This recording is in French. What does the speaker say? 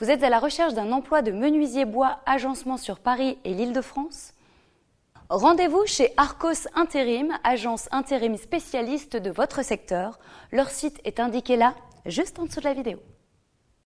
Vous êtes à la recherche d'un emploi de menuisier bois agencement sur Paris et l'Île-de-France Rendez-vous chez Arcos Intérim, agence intérim spécialiste de votre secteur. Leur site est indiqué là, juste en dessous de la vidéo.